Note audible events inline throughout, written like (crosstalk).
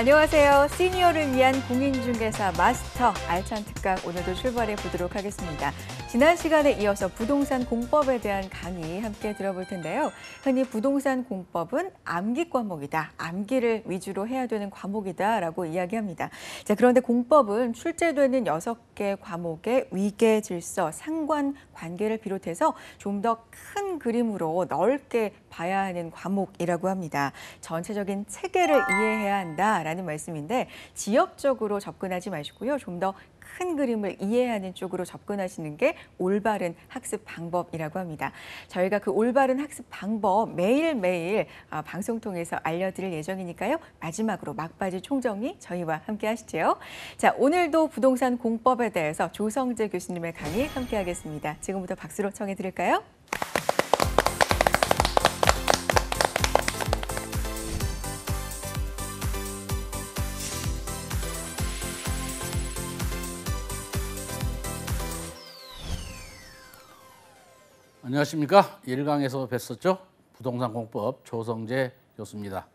안녕하세요. 시니어를 위한 공인중개사 마스터 알찬 특강 오늘도 출발해 보도록 하겠습니다. 지난 시간에 이어서 부동산 공법에 대한 강의 함께 들어볼 텐데요. 흔히 부동산 공법은 암기 과목이다. 암기를 위주로 해야 되는 과목이다라고 이야기합니다. 자, 그런데 공법은 출제되는 여섯 개 과목의 위계 질서, 상관 관계를 비롯해서 좀 더 큰 그림으로 넓게 봐야 하는 과목이라고 합니다. 전체적인 체계를 이해해야 한다라는 말씀인데 지역적으로 접근하지 마시고요. 좀더 큰 그림을 이해하는 쪽으로 접근하시는 게 올바른 학습 방법이라고 합니다. 저희가 그 올바른 학습 방법 매일매일 아, 방송 통해서 알려드릴 예정이니까요. 마지막으로 막바지 총정리 저희와 함께 하시죠. 자, 오늘도 부동산 공법에 대해서 조성재 교수님의 강의 함께 하겠습니다. 지금부터 박수로 청해 드릴까요? 안녕하십니까. 1강에서 뵀었죠. 부동산 공법 조성재 교수입니다.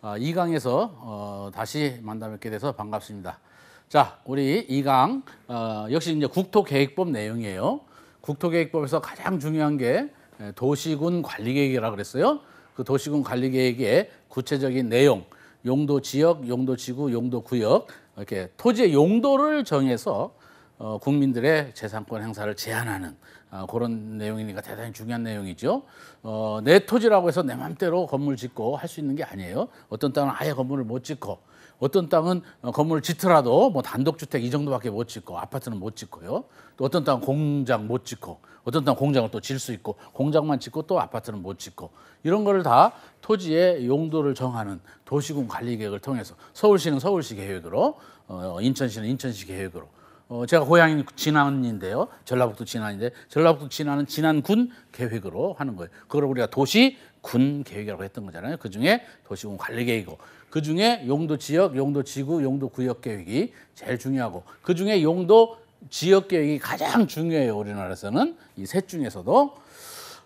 2강에서 아, 어, 다시 만나뵙게 돼서 반갑습니다. 자, 우리 2강 어, 역시 이제 국토계획법 내용이에요. 국토계획법에서 가장 중요한 게 예, 도시군 관리계획이라 그랬어요. 그 도시군 관리계획의 구체적인 내용, 용도 지역, 용도 지구, 용도 구역 이렇게 토지의 용도를 정해서 어, 국민들의 재산권 행사를 제한하는 아, 그런 내용이니까 대단히 중요한 내용이죠. 어, 내 토지라고 해서 내 맘대로 건물 짓고 할 수 있는 게 아니에요. 어떤 땅은 아예 건물을 못 짓고 어떤 땅은 어, 건물을 짓더라도 뭐 단독주택 이 정도밖에 못 짓고 아파트는 못 짓고요. 또 어떤 땅은 공장 못 짓고 어떤 땅 공장을 또질 수 있고 공장만 짓고 또 아파트는 못 짓고 이런 거를 다 토지의 용도를 정하는 도시군 관리 계획을 통해서 서울시는 서울시 계획으로 어, 인천시는 인천시 계획으로 어, 제가 고향인 진안인데요. 전라북도 진안인데 전라북도 진안은 진안군 계획으로 하는 거예요. 그걸 우리가 도시군 계획이라고 했던 거잖아요. 그 중에 도시군 관리 계획이고 그 중에 용도 지역, 용도 지구, 용도 구역 계획이 제일 중요하고 그 중에 용도 지역 계획이 가장 중요해요. 우리나라에서는 이 셋 중에서도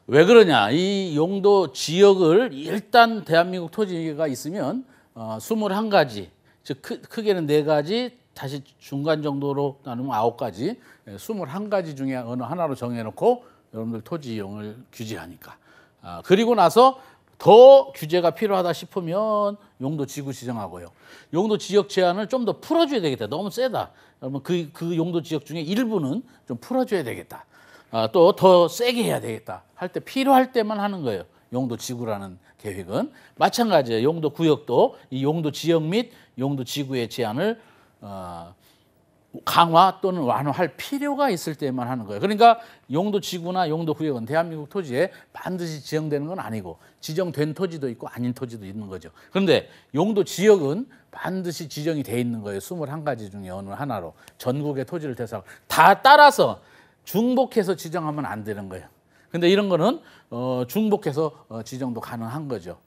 왜 그러냐? 이 용도 지역을 일단 대한민국 토지가 있으면 어, 21가지 즉 크, 게는네가지 다시 중간 정도로 나누면 아홉 가지, 예, 스물 한가지 중에 어느 하나로 정해놓고 여러분들 토지 이용을 규제하니까. 아, 그리고 나서 더 규제가 필요하다 싶으면 용도 지구 지정하고요. 용도 지역 제한을 좀 더 풀어줘야 되겠다. 너무 세다. 그러면 그, 그 용도 지역 중에 일부는 좀 풀어줘야 되겠다. 아, 또더 세게 해야 되겠다. 할 때 필요할 때만 하는 거예요. 용도 지구라는 계획은 마찬가지예요. 용도 구역도 이 용도 지역 및 용도 지구의 제한을 어, 강화 또는 완화할 필요가 있을 때만 하는 거예요. 그러니까 용도 지구나 용도 구역은 대한민국 토지에 반드시 지정되는 건 아니고 지정된 토지도 있고 아닌 토지도 있는 거죠. 그런데 용도 지역은 반드시 지정이 돼 있는 거예요. 21가지 중에 어느 하나로 전국의 토지를 대상 다 따라서 중복해서 지정하면 안 되는 거예요. 근데 이런 거는 어, 중복해서 어, 지정도 가능한 거죠.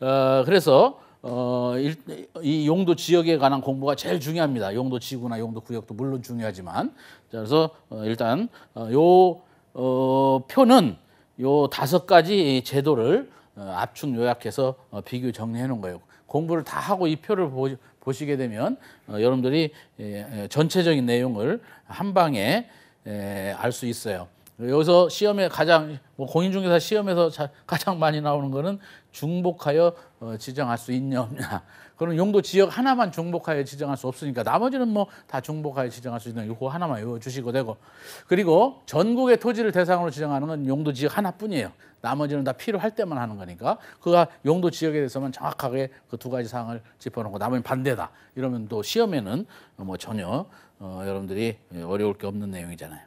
어, 그래서 어, 일, 이 용도 지역에 관한 공부가 제일 중요합니다. 용도 지구나 용도 구역도 물론 중요하지만 자, 그래서 어, 일단 어, 요 어, 표는 요 다섯 가지 제도를 어, 압축 요약해서 어, 비교 정리해 놓은 거예요. 공부를 다 하고 이 표를 보, 보시게 되면 어, 여러분들이 예, 예 전체적인 내용을 한 방에 예, 알수 있어요. 여기서 시험에 가장 뭐 공인중개사 시험에서 자, 가장 많이 나오는 거는 중복하여 어, 지정할 수 있냐 없냐. 그럼 용도 지역 하나만 중복하여 지정할 수 없으니까 나머지는 뭐 다 중복하여 지정할 수 있는 요거 하나만 외워 주시고 되고. 그리고 전국의 토지를 대상으로 지정하는 건 용도 지역 하나뿐이에요. 나머지는 다 필요할 때만 하는 거니까 그가 용도 지역에 대해서만 정확하게 그 두 가지 사항을 짚어놓고 나머지 반대다. 이러면 또 시험에는 뭐 전혀 어, 여러분들이 어려울 게 없는 내용이잖아요.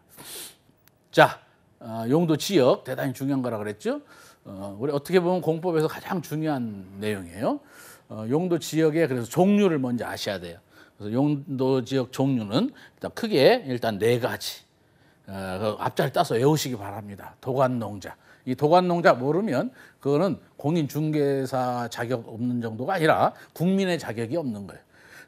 자, 아, 용도 지역 대단히 중요한 거라 그랬죠. 어, 우리 어떻게 보면 공법에서 가장 중요한 내용이에요. 어, 용도 지역의 그래서 종류를 먼저 아셔야 돼요. 그래서 용도 지역 종류는 일단 크게 일단 네 가지. 어, 그 앞자를 따서 외우시기 바랍니다. 도관농자. 이 도관농자 모르면 그거는 공인중개사 자격 없는 정도가 아니라 국민의 자격이 없는 거예요.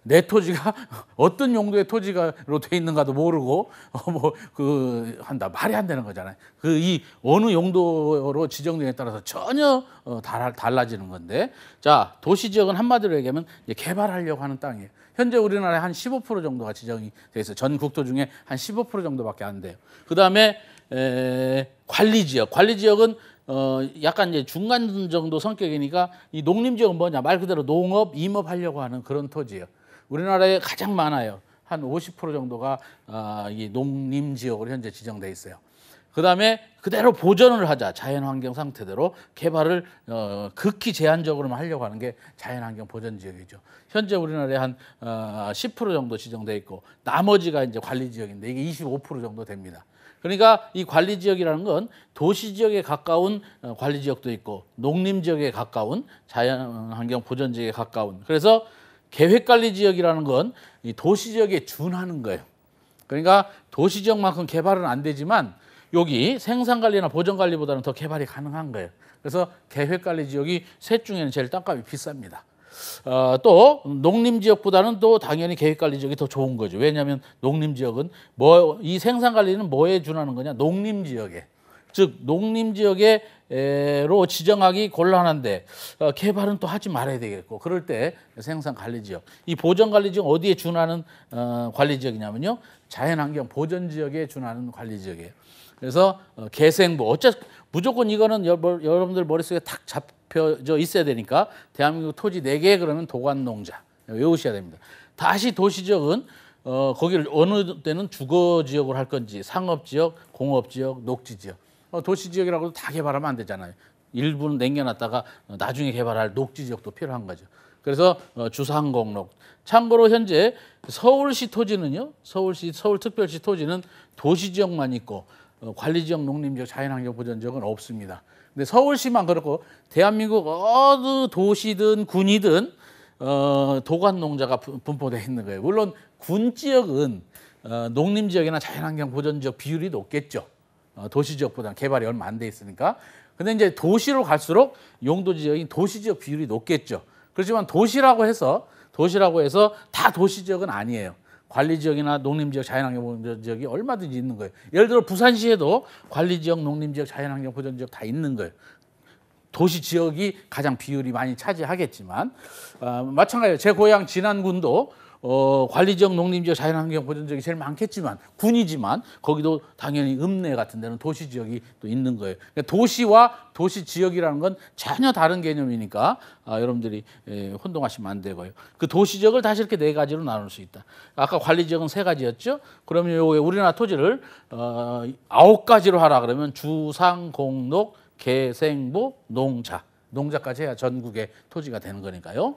내 토지가 (laughs) 어떤 용도의 토지가로 돼 있는가도 모르고 어, 뭐그 한다 말이 안 되는 거잖아요. 그 이 어느 용도로 지정되에 따라서 전혀 어, 달, 달라지는 건데 자 도시 지역은 한마디로 얘기하면 이제 개발하려고 하는 땅이에요. 현재 우리나라에 한 15% 정도가 지정이 돼 있어요. 전 국토 중에 한 15% 정도밖에 안 돼요. 그 다음에 관리 지역, 관리 지역은 어 약간 이제 중간 정도 성격이니까 이 농림 지역은 뭐냐 말 그대로 농업, 임업 하려고 하는 그런 토지예요. 우리나라에 가장 많아요. 한 50% 정도가 아, 이 농림 지역으로 현재 지정돼 있어요. 그 다음에 그대로 보존을 하자 자연환경 상태대로 개발을 어, 극히 제한적으로만 하려고 하는 게 자연환경 보전 지역이죠. 현재 우리나라에 한 10% 어, 정도 지정돼 있고 나머지가 이제 관리 지역인데 이게 25% 정도 됩니다. 그러니까 이 관리 지역이라는 건 도시 지역에 가까운 어, 관리 지역도 있고 농림 지역에 가까운 자연환경 보전 지역에 가까운 그래서 계획관리 지역이라는 건 이 도시 지역에 준하는 거예요. 그러니까 도시 지역만큼 개발은 안 되지만 여기 생산관리나 보전관리보다는 더 개발이 가능한 거예요. 그래서 계획관리 지역이 셋 중에는 제일 땅값이 비쌉니다. 어, 또 농림 지역보다는 또 당연히 계획관리 지역이 더 좋은 거죠. 왜냐하면 농림 지역은 뭐 이 생산관리는 뭐에 준하는 거냐? 농림 지역에. 즉 농림 지역에로 지정하기 곤란한데 어, 개발은 또 하지 말아야 되겠고 그럴 때 생산 관리 지역 이 보전 관리 지역 어디에 준하는 어, 관리 지역이냐면요 자연환경 보전 지역에 준하는 관리 지역이에요. 그래서 어, 개생부 어째 무조건 이거는 뭐, 여러분들 머릿속에 탁 잡혀져 있어야 되니까 대한민국 토지 네 개 그러면 도관 농자 외우셔야 됩니다. 다시 도시 지역은 어, 거기를 어느 때는 주거 지역으로 할 건지 상업 지역, 공업 지역, 녹지 지역 어, 도시 지역이라고도 다 개발하면 안 되잖아요. 일부는 냉겨놨다가 어, 나중에 개발할 녹지 지역도 필요한 거죠. 그래서 어, 주상공록. 참고로 현재 서울시 토지는요. 서울시 서울특별시 토지는 도시 지역만 있고 관리 지역 농림 지역 자연환경 보전 지역은 없습니다. 근데 서울시만 그렇고 대한민국 어느 도시든 군이든 어, 도관 농자가 분포돼 있는 거예요. 물론 군 지역은 어, 농림 지역이나 자연환경 보전 지역 비율이 높겠죠. 어, 도시 지역보다 는 개발이 얼마 안 돼 있으니까. 근데 이제 도시로 갈수록 용도 지역인 도시 지역 비율이 높겠죠. 그렇지만 도시라고 해서 도시라고 해서 다 도시 지역은 아니에요. 관리 지역이나 농림 지역 자연환경 보전 지역이 얼마든지 있는 거예요. 예를 들어 부산시에도 관리 지역, 농림 지역, 자연환경 보전 지역 다 있는 거예요. 도시 지역이 가장 비율이 많이 차지하겠지만 어, 마찬가지로 제 고향 진안군도 어, 관리지역 농림지역 자연환경 보존지역이 제일 많겠지만 군이지만 거기도 당연히 읍내 같은 데는 도시 지역이 또 있는 거예요. 그러니까 도시와 도시 지역이라는 건 전혀 다른 개념이니까 아, 여러분들이 에, 예, 혼동하시면 안 되고요. 그 도시 지역을 다시 이렇게 네 가지로 나눌 수 있다. 아까 관리 지역은 세 가지였죠. 그러면 요게 우리나라 토지를 어, 아홉 가지로 하라 그러면 주상 공록 개생부 농자 농자까지 해야 전국의 토지가 되는 거니까요.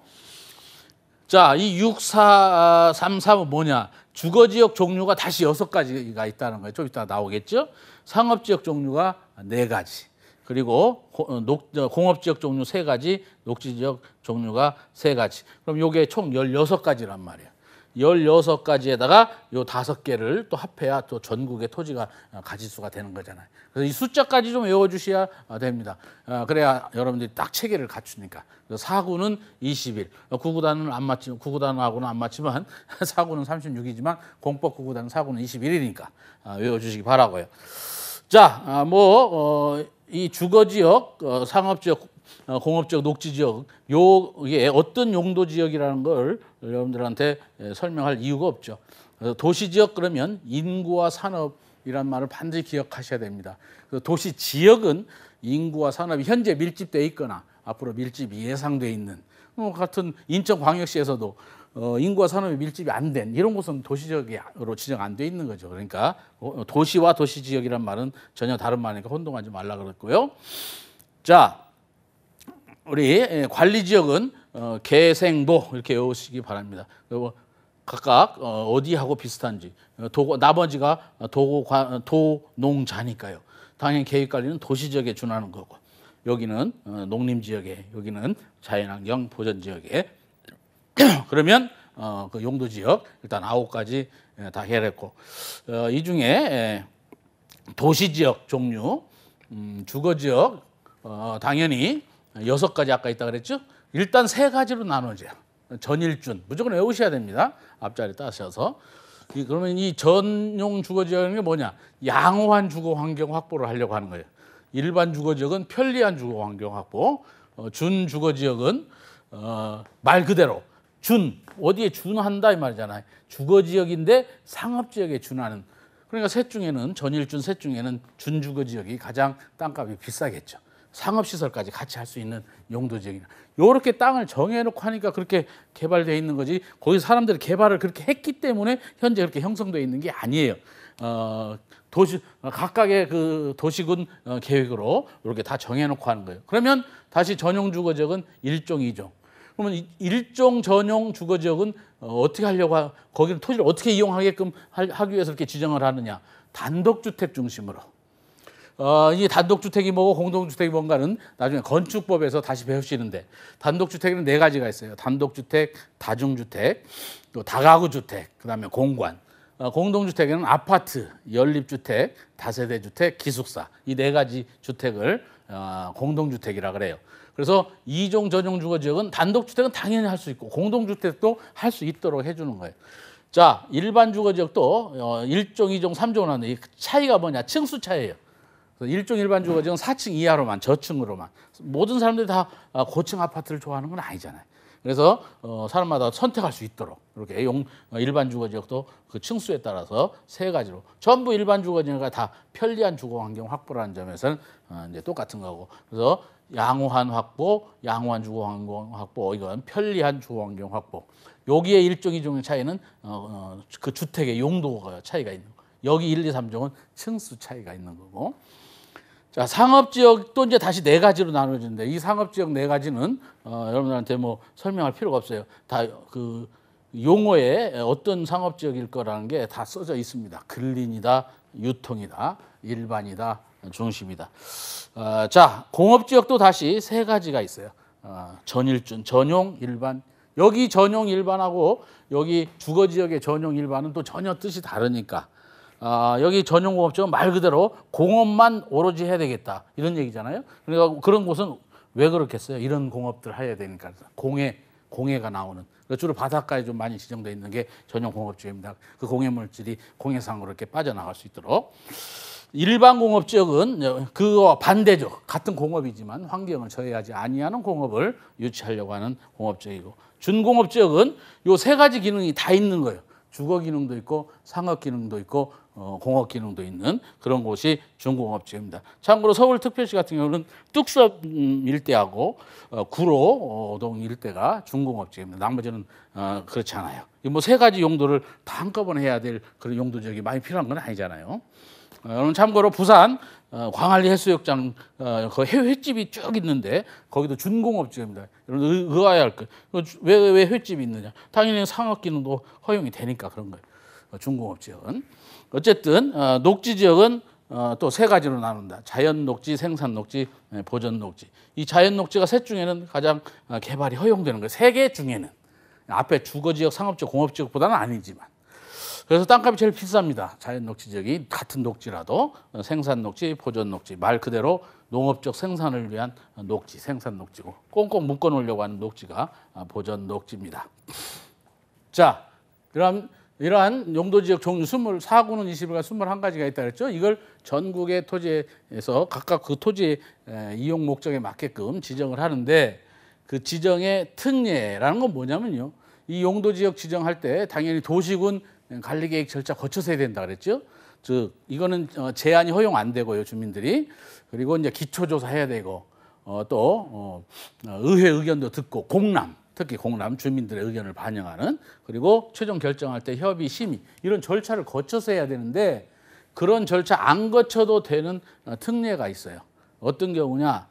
자, 이 6433은 아, 뭐 뭐냐? 주거 지역 종류가 다시 여섯 가지가 있다는 거예요. 좀 이따 나오겠죠? 상업 지역 종류가 네 가지. 그리고 어, 공업 지역 종류 세 가지, 녹지 지역 종류가 세 가지. 그럼 요게 총열여 가지란 말이에요. 열여섯 가지에다가요 다섯 개를 또 합해야 또 전국의 토지가 어, 가지수가 되는 거잖아요. 그래서 이 숫자까지 좀 외워주셔야 어, 됩니다. 어, 그래야 여러분들이 딱 체계를 갖추니까. 사구는 2일 구구단은 안 맞지만 구구단하고는 안 맞지만 (laughs) 사구는 36이지만 공법 구구단 사구는 21이니까 외워주시기 바라고요. 자, 아, 뭐이 주거지역, 상업지역, 어, 공업적 녹지 지역 요게 어떤 용도 지역이라는 걸 여러분들한테 예, 설명할 이유가 없죠. 도시 지역 그러면 인구와 산업 이란 말을 반드시 기억하셔야 됩니다. 그 도시 지역은 인구와 산업이 현재 밀집돼 있거나 앞으로 밀집이 예상돼 있는 뭐 같은 인천광역시에서도 어, 인구와 산업이 밀집이 안 된 이런 곳은 도시지역으로 지정 안 돼 있는 거죠. 그러니까 어, 도시와 도시지역이란 말은 전혀 다른 말이니까 혼동하지 말라 그랬고요. 자, 우리 예, 관리 지역은 어, 개생도 이렇게 외우시기 바랍니다. 그리고 각각 어, 디하고 비슷한지 어, 도고, 나머지가 도고 도농자니까요. 당연히 계획 관리는 도시 지역에 준하는 거고 여기는 어, 농림 지역에 여기는 자연환경 보전 지역에 (clears throat) 그러면 어, 그 용도 지역 일단 아홉 가지 예, 다 해냈고 이 중에 예, 도시 지역 종류 음, 주거 지역 당연히 여섯 가지 아까 있다 그랬죠? 일단 세 가지로 나눠져요. 전일준 무조건 외우셔야 됩니다. 앞자리 따셔서 그러면 이 전용 주거 지역이 뭐냐? 양호한 주거 환경 확보를 하려고 하는 거예요. 일반 주거 지역은 편리한 주거 환경 확보, 어, 준 주거 지역은 어, 말 그대로 준 어디에 준한다 이 말이잖아요. 주거 지역인데 상업 지역에 준하는 그러니까 셋 중에는 전일준 셋 중에는 준주거 지역이 가장 땅값이 비싸겠죠. 상업시설까지 같이 할 수 있는 용도 지역이나 요렇게 땅을 정해놓고 하니까 그렇게 개발돼 있는 거지 거기 사람들이 개발을 그렇게 했기 때문에 현재 그렇게 형성돼 있는 게 아니에요. 어, 도시 각각의 그 도시군 어, 계획으로 이렇게 다 정해놓고 하는 거예요. 그러면 다시 전용 주거 지역은 일종이종 그러면 일종 전용 주거 지역은 어, 어떻게 하려고 하, 거기를 토지를 어떻게 이용하게끔 하, 하기 위해서 이렇게 지정을 하느냐? 단독 주택 중심으로. 어, 이 단독주택이 뭐고 공동주택이 뭔가는 나중에 건축법에서 다시 배우시는데 단독주택에는 네 가지가 있어요. 단독주택, 다중주택, 또 다가구주택, 그다음에 공관. 어, 공동주택에는 아파트, 연립주택, 다세대주택, 기숙사 이 네 가지 주택을 어, 공동주택이라 그래요. 그래서 이종 전용 주거 지역은 단독주택은 당연히 할 수 있고 공동주택도 할 수 있도록 해주는 거예요. 자, 일반 주거 지역도 어, 일종이종삼종 하는데 차이가 뭐냐? 층수 차이예요. 일종 일반주거 지역은 4층 이하로만 저층으로만 모든 사람들이 다 아, 고층 아파트를 좋아하는 건 아니잖아요. 그래서 어, 사람마다 선택할 수 있도록 이렇게 용 어, 일반 주거 지역도 그 층수에 따라서 세 가지로 전부 일반 주거 지역과다 편리한 주거 환경 확보라는 점에서는 어, 이제 똑같은 거고 그래서 양호한 확보, 양호한 주거 환경 확보 이건 편리한 주거 환경 확보 여기에 일종이 종의 차이는 어, 어, 그 주택의 용도가 차이가 있는 거. 여기 일, 이, 삼종은 층수 차이가 있는 거고 자, 상업 지역도 이제 다시 네 가지로 나눠지는데 이 상업 지역 네 가지는 어, 여러분들한테 뭐 설명할 필요가 없어요. 다 그 용어에 어떤 상업 지역일 거라는 게 다 써져 있습니다. 근린이다, 유통이다, 일반이다, 중심이다. 어, 자, 공업 지역도 다시 세 가지가 있어요. 어, 전일준, 전용, 일반. 여기 전용 일반하고 여기 주거 지역의 전용 일반은 또 전혀 뜻이 다르니까 아, 여기 전용 공업지역은 말 그대로 공업만 오로지 해야 되겠다 이런 얘기잖아요. 그러니까 그런 곳은 왜 그렇겠어요? 이런 공업들 해야 되니까 공해 공해가 나오는 그러니까 주로 바닷가에 좀 많이 지정돼 있는 게 전용 공업지역입니다. 그 공해 물질이 공해상으로 이렇게 빠져나갈 수 있도록 일반 공업 지역은 그와 반대죠. 같은 공업이지만 환경을 저해하지 아니하는 공업을 유치하려고 하는 공업 지역이고 준공업 지역은 요 세 가지 기능이 다 있는 거예요. 주거 기능도 있고 상업 기능도 있고 어, 공업 기능도 있는 그런 곳이 중공업지입니다. 참고로 서울특별시 같은 경우는 뚝섬 일대하고 어, 구로동 어, 일대가 중공업지입니다. 나머지는 그렇지 않아요. 뭐세 가지 용도를 다 한꺼번에 해야 될 그런 용도 지역이 많이 필요한 건 아니잖아요. 여러분 참고로 부산 광안리 해수욕장 그 횟집이 쭉 있는데 거기도 준공업지입니다. 여러분 의아해할 거예요. 왜왜 횟집이 있느냐? 당연히 상업 기능도 허용이 되니까 그런 거예요. 어, 중공업 지역은 어쨌든 어, 녹지 지역은 어, 또세 가지로 나눈다. 자연 녹지, 생산 녹지, 예, 보전 녹지. 이 자연 녹지가 셋 중에는 가장 개발이 허용되는 거예요. 세 개 중에는 앞에 주거 지역, 상업 지역, 공업 지역보다는 아니지만. 그래서 땅값이 제일 비쌉니다. 자연 녹지 지역이 같은 녹지라도 생산 녹지, 보존 녹지 말 그대로 농업적 생산을 위한 녹지, 생산 녹지고 꽁꽁 묶어 놓으려고 하는 녹지가 아, 보존 녹지입니다. 자, 그럼 이러한 용도 지역 종류 24구는 21가 21가지가 있다 그랬죠. 이걸 전국의 토지에서 각각 그 토지 이용 목적에 맞게끔 지정을 하는데 그 지정의 특례라는 건 뭐냐면요. 이 용도 지역 지정할 때 당연히 도시군 관리 계획 절차 거쳐서 해야 된다 그랬죠. 즉 이거는 어, 제한이 허용 안 되고요, 주민들이. 그리고 이제 기초 조사 해야 되고 어, 또 어, 어, 의회 의견도 듣고 공람 특히 공남 주민들의 의견을 반영하는 그리고 최종 결정할 때 협의 심의 이런 절차를 거쳐서 해야 되는데 그런 절차 안 거쳐도 되는 어, 특례가 있어요. 어떤 경우냐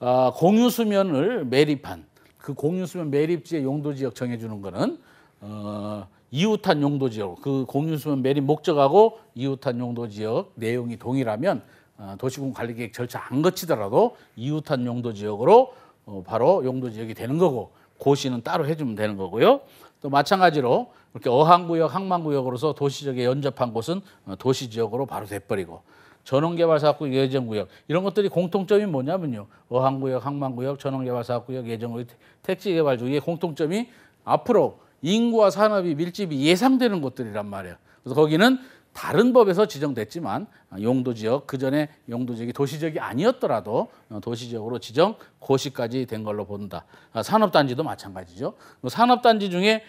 어, 아, 공유 수면을 매립한 그 공유 수면 매립지의 용도 지역 정해주는 거는 어, 이웃한 용도 지역 그 공유 수면 매립 목적하고 이웃한 용도 지역 내용이 동일하면 어, 도시군 관리계획 절차 안 거치더라도 이웃한 용도 지역으로 어, 바로 용도 지역이 되는 거고 고시는 따로 해주면 되는 거고요. 또 마찬가지로 이렇게 어항구역, 항만구역으로서 도시지역에 연접한 곳은 어, 도시지역으로 바로 돼버리고 전원개발사업구역, 예정구역 이런 것들이 공통점이 뭐냐면요. 어항구역, 항만구역, 전원개발사업구역, 예정구역, 택지개발지구의 공통점이 앞으로 인구와 산업이 밀집이 예상되는 곳들이란 말이에요. 그래서 거기는 다른 법에서 지정됐지만 어, 용도 지역 그 전에 용도 지역이 도시 지역이 아니었더라도 어, 도시 지역으로 지정 고시까지 된 걸로 본다. 아, 산업 단지도 마찬가지죠. 그 산업 단지 중에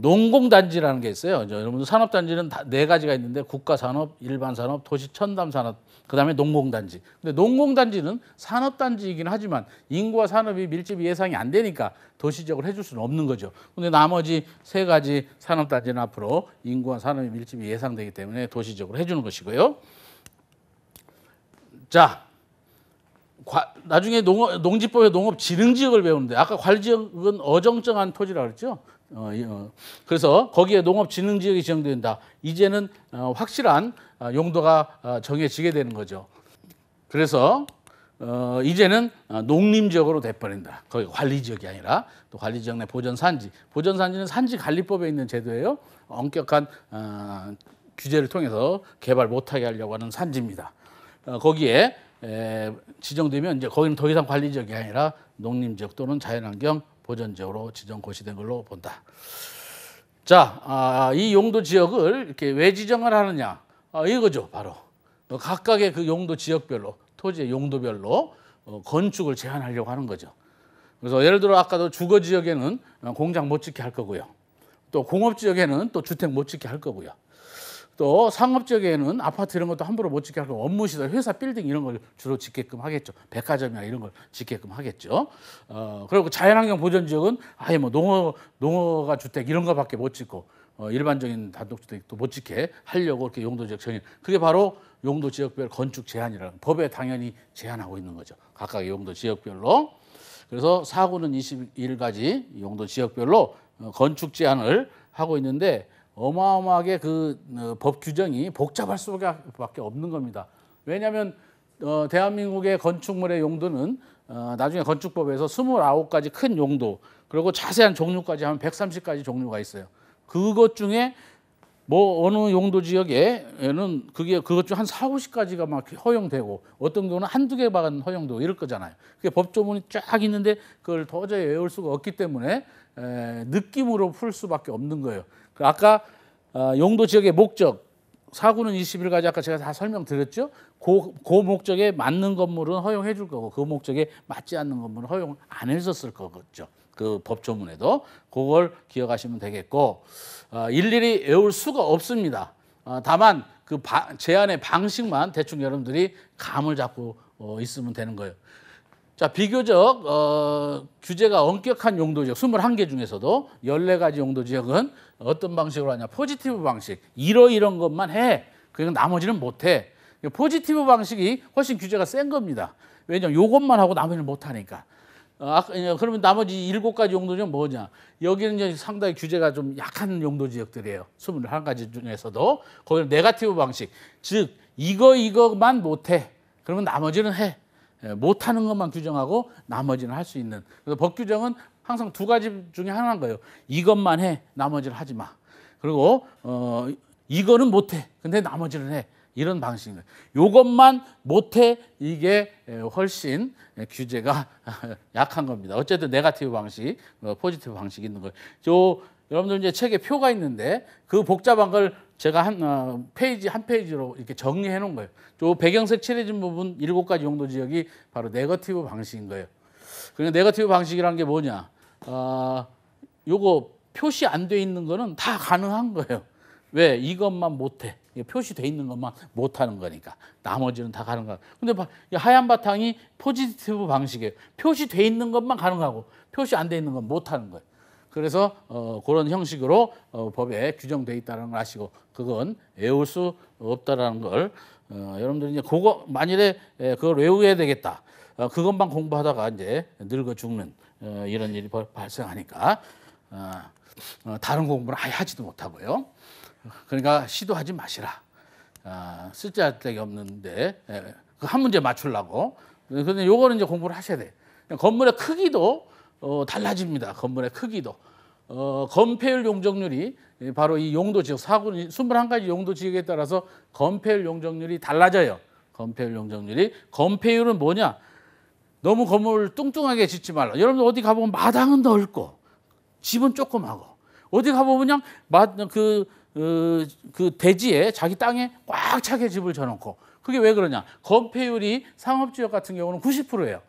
농공단지라는 게 있어요. 여러분 산업단지는 다, 네 가지가 있는데 국가산업, 일반산업, 도시 첨단산업, 그다음에 농공단지. 근데 농공단지는 산업단지이긴 하지만 인구와 산업이 밀집 예상이 안 되니까 도시적으로 해줄 수는 없는 거죠. 근데 나머지 세 가지 산업단지는 앞으로 인구와 산업이 밀집이 예상되기 때문에 도시적으로 해주는 것이고요. 자, 과, 나중에 농업, 농지법에농업 지능 지역을 배우는데 아까 관지역은 리 어정쩡한 토지라 그랬죠. 어, 어, 그래서 거기에 농업진흥지역이 지정된다. 이제는 어, 확실한 어, 용도가 어, 정해지게 되는 거죠. 그래서 어, 이제는 어, 농림지역으로 돼버린다. 거기 관리지역이 아니라 또 관리지역 내 보전산지. 보전산지는 산지관리법에 있는 제도예요. 엄격한 어, 규제를 통해서 개발 못하게 하려고 하는 산지입니다. 어, 거기에 에, 지정되면 이제 거기는 더 이상 관리지역이 아니라 농림지역 또는 자연환경 보전적으로 지정 고시된 걸로 본다. 자, 아, 이 용도 지역을 이렇게 왜 지정을 하느냐? 아, 이거죠, 바로. 어, 각각의 그 용도 지역별로, 토지의 용도별로 어, 건축을 제한하려고 하는 거죠. 그래서 예를 들어 아까도 주거 지역에는 공장 못 짓게 할 거고요. 또 공업 지역에는 또 주택 못 짓게 할 거고요. 또 상업적에는 아파트 이런 것도 함부로 못 짓게 하고 업무시설, 회사 빌딩 이런 걸 주로 짓게끔 하겠죠. 백화점이나 이런 걸 짓게끔 하겠죠. 어, 그리고 자연환경 보전 지역은 아예 뭐 농어, 농어가 주택 이런 거밖에 못 짓고 어, 일반적인 단독주택도 못 짓게 하려고 이렇게 용도 지역 정인 그게 바로 용도 지역별 건축 제한이라는 법에 당연히 제한하고 있는 거죠. 각각의 용도 지역별로. 그래서 사구는 21가지 용도 지역별로 어, 건축 제한을 하고 있는데 어마어마하게 그법 어, 규정이 복잡할 수밖에 없는 겁니다. 왜냐하면 어, 대한민국의 건축물의 용도는 어, 나중에 건축법에서 29가지 큰 용도 그리고 자세한 종류까지 하면 130가지 종류가 있어요. 그것 중에 뭐 어느 용도 지역에는 그게 그것 중 한 4, 50가지가 막 허용되고 어떤 경우는 한두 개만 허용도 이럴 거잖아요. 그게 법조문이 쫙 있는데 그걸 도저히 외울 수가 없기 때문에 에, 느낌으로 풀 수밖에 없는 거예요. 그 아까 아, 용도 지역의 목적 사구는 20일까지 아까 제가 다 설명드렸죠. 그, 그 목적에 맞는 건물은 허용해 줄 거고 그 목적에 맞지 않는 건물은 허용 안 했었을 거겠죠. 그 법조문에도 그걸 기억하시면 되겠고 아, 일일이 외울 수가 없습니다. 아, 다만 그 제안의 방식만 대충 여러분들이 감을 잡고 어, 있으면 되는 거예요. 자, 비교적 어, 규제가 엄격한 용도 지역 21개 중에서도 14가지 용도 지역은 어떤 방식으로 하냐? 포지티브 방식. 이러 이런 것만 해. 그냥 나머지는 못 해. 포지티브 방식이 훨씬 규제가 센 겁니다. 왜냐면 요것만 하고 나머지는 못 하니까. 어, 아, 그러면 나머지 일곱 가지 용도 지역 뭐냐? 여기는 이제 상당히 규제가 좀 약한 용도 지역들이에요. 21가지 중에서도. 거기는 네가티브 방식. 즉, 이거, 이거만 못해. 그러면 나머지는 해. 예, 못하는 것만 규정하고 나머지는 할 수 있는 그래서 법 규정은 항상 두 가지 중에 하나인 거예요. 이것만 해, 나머지를 하지 마. 그리고 어, 이거는 못해, 근데 나머지를 해. 이런 방식인 이것만 못해 이게 예, 훨씬 예, 규제가 (laughs) 약한 겁니다. 어쨌든 네가티브 방식, 어, 포지티브 방식 있는 거저 여러분들 이제 책에 표가 있는데 그 복잡한 걸 제가 한 어, 페이지 한 페이지로 이렇게 정리해 놓은 거예요. 저 배경색 칠해진 부분 일곱 가지 용도 지역이 바로 네거티브 방식인 거예요. 그러니까 네거티브 방식이라는 게 뭐냐? 어, 요거 표시 안 돼 있는 거는 다 가능한 거예요. 왜 이것만 못해? 표시돼 있는 것만 못하는 거니까 나머지는 다 가능한. 근데 하얀 바탕이 포지티브 방식이에요. 표시돼 있는 것만 가능하고 표시 안 돼 있는 건 못하는 거예요. 그래서 어, 그런 형식으로 어, 법에 규정돼 있다는 걸 아시고 그건 외울 수 없다라는 걸 어, 여러분들이 이제 그거 만일에 에, 그걸 외우게 되겠다. 어, 그것만 공부하다가 이제 늙어 죽는 어, 이런 일이 벌, 발생하니까 어, 어, 다른 공부를 아예 하지도 못하고요. 그러니까 시도하지 마시라. 아, 쓸데할게 없는데 그한 문제 맞추려고. 근데 요거는 이제 공부를 하셔야 돼. 건물의 크기도 어, 달라집니다. 건물의 크기도. 어, 건폐율 용적률이 바로 이 용도 지역 사군 21가지 용도 지역에 따라서 건폐율 용적률이 달라져요. 건폐율 용적률이 건폐율은 뭐냐? 너무 건물 뚱뚱하게 짓지 말라. 여러분 어디 가보면 마당은 넓고 집은 조그마고 어디 가보면 그냥 마, 그, 그, 그 대지에 자기 땅에 꽉 차게 집을 져놓고 그게 왜 그러냐? 건폐율이 상업지역 같은 경우는 90%예요.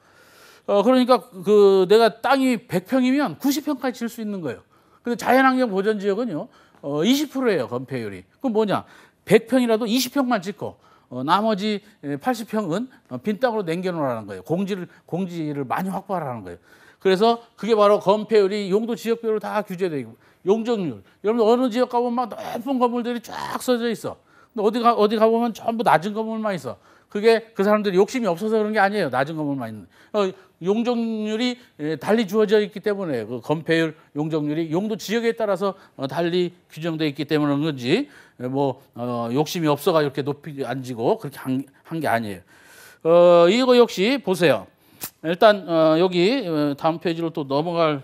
어, 그러니까 그 내가 땅이 100평이면 90평까지 칠 수 있는 거예요. 근데 자연환경 보전 지역은요, 어, 20%예요, 건폐율이. 그럼 뭐냐? 100평이라도 20평만 찍고 어, 나머지 80평은 예, 어, 빈 땅으로 남겨놓으라는 거예요. 공지를 공지를 많이 확보하라는 거예요. 그래서 그게 바로 건폐율이 용도 지역별로 다 규제되고 용적률. 여러분 어느 지역 가보면 막 높은 건물들이 쫙 써져 있어. 근데 어디 가 어디 가보면 전부 낮은 건물만 있어. 그게 그 사람들이 욕심이 없어서 그런 게 아니에요. 낮은 건물 많이. 어, 용적률이 예, 달리 주어져 있기 때문에 그 건폐율 용적률이 용도 지역에 따라서 어, 달리 규정돼 있기 때문에 그런 건지 예, 뭐 어, 욕심이 없어가 이렇게 높이 앉지고 그렇게 한 게 아니에요. 어, 이거 역시 보세요. 일단 어, 여기 어, 다음 페이지로 또 넘어갈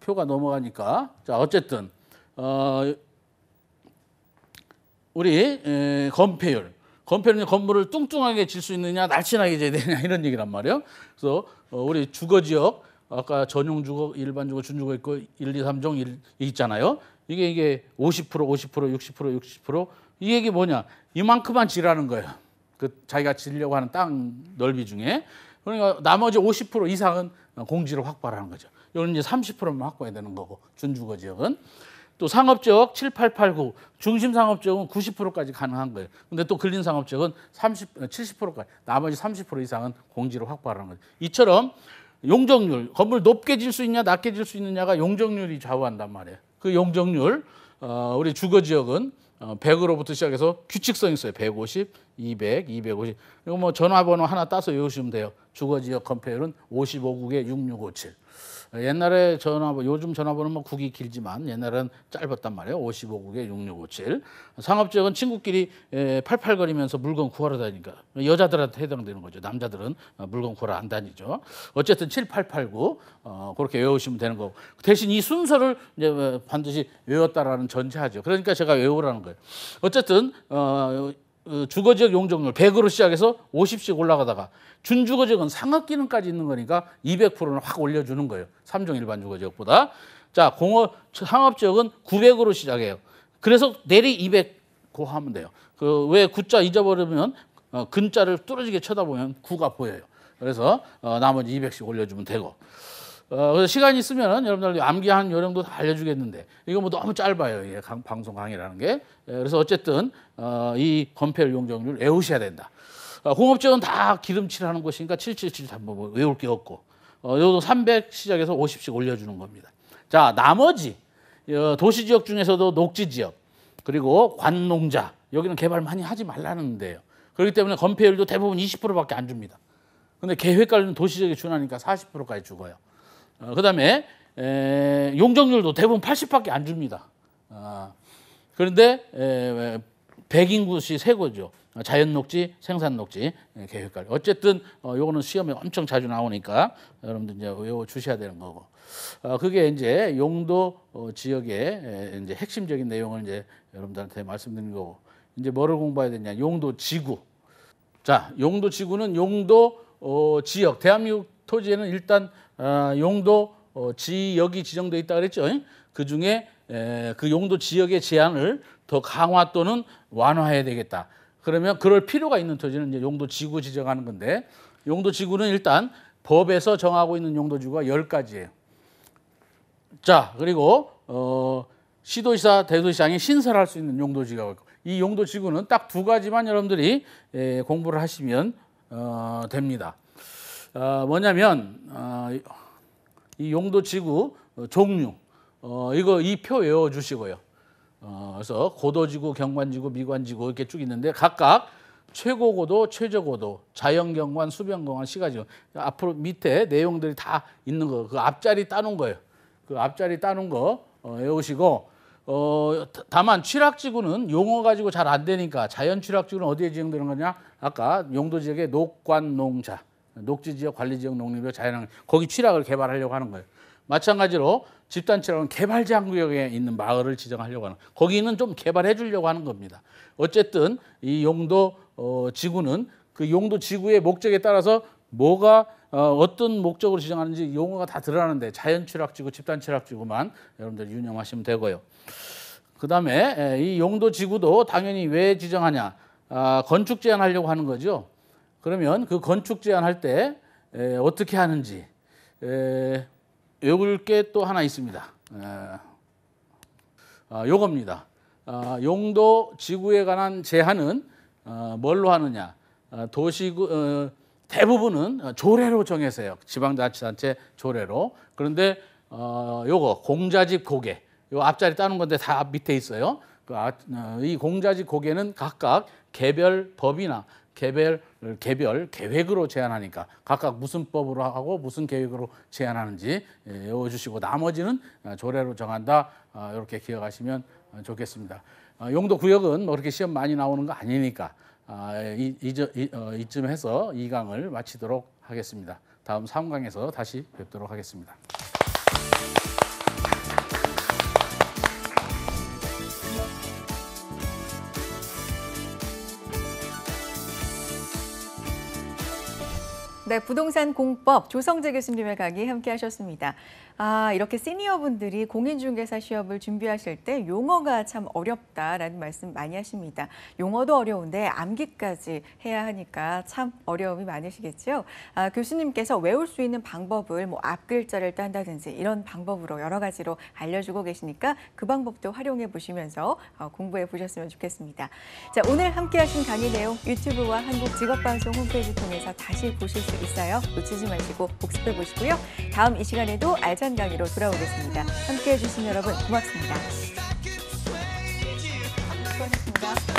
표가 넘어가니까 자 어쨌든 어, 우리 예, 건폐율 건폐는 건물을 뚱뚱하게 질 수 있느냐 날씬하게 져야 되냐 (laughs) 이런 얘기란 말이에요. 그래서 어, 우리 주거 지역 아까 전용 주거, 일반 주거, 준주거 있고 1, 2, 3종 일, 있잖아요. 이게 이게 50% 50% 60% 60%이 얘기 뭐냐? 이만큼만 지라는 거예요. 그 자기가 지려고 하는 땅 넓이 중에 그러니까 나머지 50% 이상은 공지를 확보하는 거죠. 이건 이제 30%만 확보해야 되는 거고 준주거 지역은 또 상업지역 7, 8, 8, 9 중심 상업지역은 90%까지 가능한 거예요. 근데 또 근린 상업지역은 30, 70%까지 나머지 30% 이상은 공지를 확보하라는 거죠. 이처럼 용적률 건물 높게 질 수 있냐 낮게 질 수 있느냐가 용적률이 좌우한단 말이에요. 그 용적률 어, 우리 주거 지역은 어, 100으로부터 시작해서 규칙성이 있어요. 150, 200, 250. 이거 뭐 전화번호 하나 따서 외우시면 돼요. 주거지역 건폐율은 55국에 6657. 어, 옛날에 전화번 요즘 전화번호 뭐 국이 길지만 옛날엔 짧았단 말이에요. 55국에 6657. 상업지역은 친구끼리 팔팔거리면서 물건 구하러 다니니까 여자들한테 해당되는 거죠. 남자들은 어, 물건 구하러 안 다니죠. 어쨌든 7889 어, 그렇게 외우시면 되는 거고 대신 이 순서를 이제 어, 반드시 외웠다라는 전제하죠. 그러니까 제가 외우라는 거예요. 어쨌든 어. 어, 주거 지역 용적률 100으로 시작해서 50씩 올라가다가 준주거 지역은 상업 기능까지 있는 거니까 200%는 확 올려주는 거예요. 3종 일반 주거 지역보다. 자, 공업 상업 지역은 900으로 시작해요. 그래서 내리 200 고하면 그 돼요. 그 왜 구자 잊어버리면 어, 근자를 뚫어지게 쳐다보면 구가 보여요. 그래서 어, 나머지 200씩 올려주면 되고. 어, 그래서 시간이 있으면 여러분들 암기한 요령도 다 알려주겠는데 이거 뭐 너무 짧아요. 이 강, 방송 강의라는 게. 예, 그래서 어쨌든 어, 이 건폐율 용적률 외우셔야 된다. 어, 공업적은 다 기름칠하는 곳이니까 777 한번 뭐, 뭐 외울 게 없고 어, 요도 300 시작해서 50씩 올려주는 겁니다. 자 나머지 어, 도시 지역 중에서도 녹지 지역 그리고 관농자 여기는 개발 많이 하지 말라는데요. 그렇기 때문에 건폐율도 대부분 20%밖에 안 줍니다. 근데 계획 관련 도시 지역에 준하니까 40%까지 죽어요. 어, 그다음에 용적률도 대부분 80밖에 안 줍니다. 아, 그런데 에, 백인 곳이 세 곳이죠. 어, 자연 녹지, 생산 녹지 예, 계획 관 어쨌든 어, 요거는 시험에 엄청 자주 나오니까 여러분들 이제 외워 주셔야 되는 거고. 어, 그게 이제 용도 어, 지역의 이제 핵심적인 내용을 이제 여러분들한테 말씀드린 거고. 이제 뭐를 공부해야 되냐? 용도 지구. 자, 용도 지구는 용도 어, 지역 대한민국 토지에는 일단 어, 용도 어, 지역이 지정돼 있다 그랬죠. 그 중에 그 용도 지역의 제한을 더 강화 또는 완화해야 되겠다. 그러면 그럴 필요가 있는 토지는 이제 용도 지구 지정하는 건데 용도 지구는 일단 법에서 정하고 있는 용도 지구가 열가지예요 자, 그리고 어, 시도시사 대도시장에 신설할 수 있는 용도 지구가 있고 이 용도 지구는 딱 두 가지만 여러분들이 에, 공부를 하시면 어, 됩니다. 어, 뭐냐면 어, 이 용도 지구 어, 종류 어, 이거 이 표 외워 주시고요. 어, 그래서 고도지구, 경관지구, 미관지구 이렇게 쭉 있는데 각각 최고 고도, 최저 고도, 자연 경관, 수변 경관, 시가지구 앞으로 밑에 내용들이 다 있는 거. 그 앞자리 따놓은 거예요. 그 앞자리 따놓은 거 어, 외우시고 어, 다만 취락지구는 용어 가지고 잘 안 되니까 자연 취락지구는 어디에 지정되는 거냐? 아까 용도지역의 녹관농자 녹지지역 관리지역 농림과 자연환경 거기 취락을 개발하려고 하는 거예요. 마찬가지로 집단 취락은 개발 장구역에 있는 마을을 지정하려고 하는 거기는 좀 개발해 주려고 하는 겁니다. 어쨌든 이 용도 어, 지구는 그 용도 지구의 목적에 따라서 뭐가 어, 어떤 목적으로 지정하는지 용어가 다 드러나는데 자연 취락 지구, 집단 취락 지구만 여러분들 유념하시면 되고요. 그다음에 이 용도 지구도 당연히 왜 지정하냐? 아, 건축 제한하려고 하는 거죠. 그러면 그 건축 제한할 때 어떻게 하는지 에, 외울 게 또 하나 있습니다. 에, 아, 요겁니다. 아, 용도 지구에 관한 제한은 어, 뭘로 하느냐? 아, 도시구 어, 대부분은 어, 조례로 정해서요. 지방자치단체 조례로. 그런데 어, 요거 공자집 고개. 요 앞자리 따는 건데 다 밑에 있어요. 그, 어, 이 공자집 고개는 각각 개별 법이나 개별 개별 계획으로 제안하니까 각각 무슨 법으로 하고 무슨 계획으로 제안하는지 예, 외워주시고 나머지는 어, 조례로 정한다 어, 이렇게 기억하시면 어, 좋겠습니다. 용도 구역은 뭐 그렇게 시험 많이 나오는 거 아니니까 아, 이, 이, 이쯤 해서 2강을 마치도록 하겠습니다. 다음 3강에서 다시 뵙도록 하겠습니다. 네, 부동산 공법 조성재 교수님의 강의 함께 하셨습니다. 아, 이렇게 시니어분들이 공인중개사 시험을 준비하실 때 용어가 참 어렵다라는 말씀 많이 하십니다. 용어도 어려운데 암기까지 해야 하니까 참 어려움이 많으시겠죠? 아, 교수님께서 외울 수 있는 방법을 뭐 앞글자를 딴다든지 이런 방법으로 여러 가지로 알려주고 계시니까 그 방법도 활용해 보시면서 어, 공부해 보셨으면 좋겠습니다. 자, 오늘 함께 하신 강의 내용 유튜브와 한국직업방송 홈페이지 통해서 다시 보실 수 있어요. 놓치지 마시고 복습해 보시고요. 다음 이 시간에도 알찬 강의로 돌아오겠습니다. 함께해 주신 여러분 고맙습니다. 수고하셨습니다.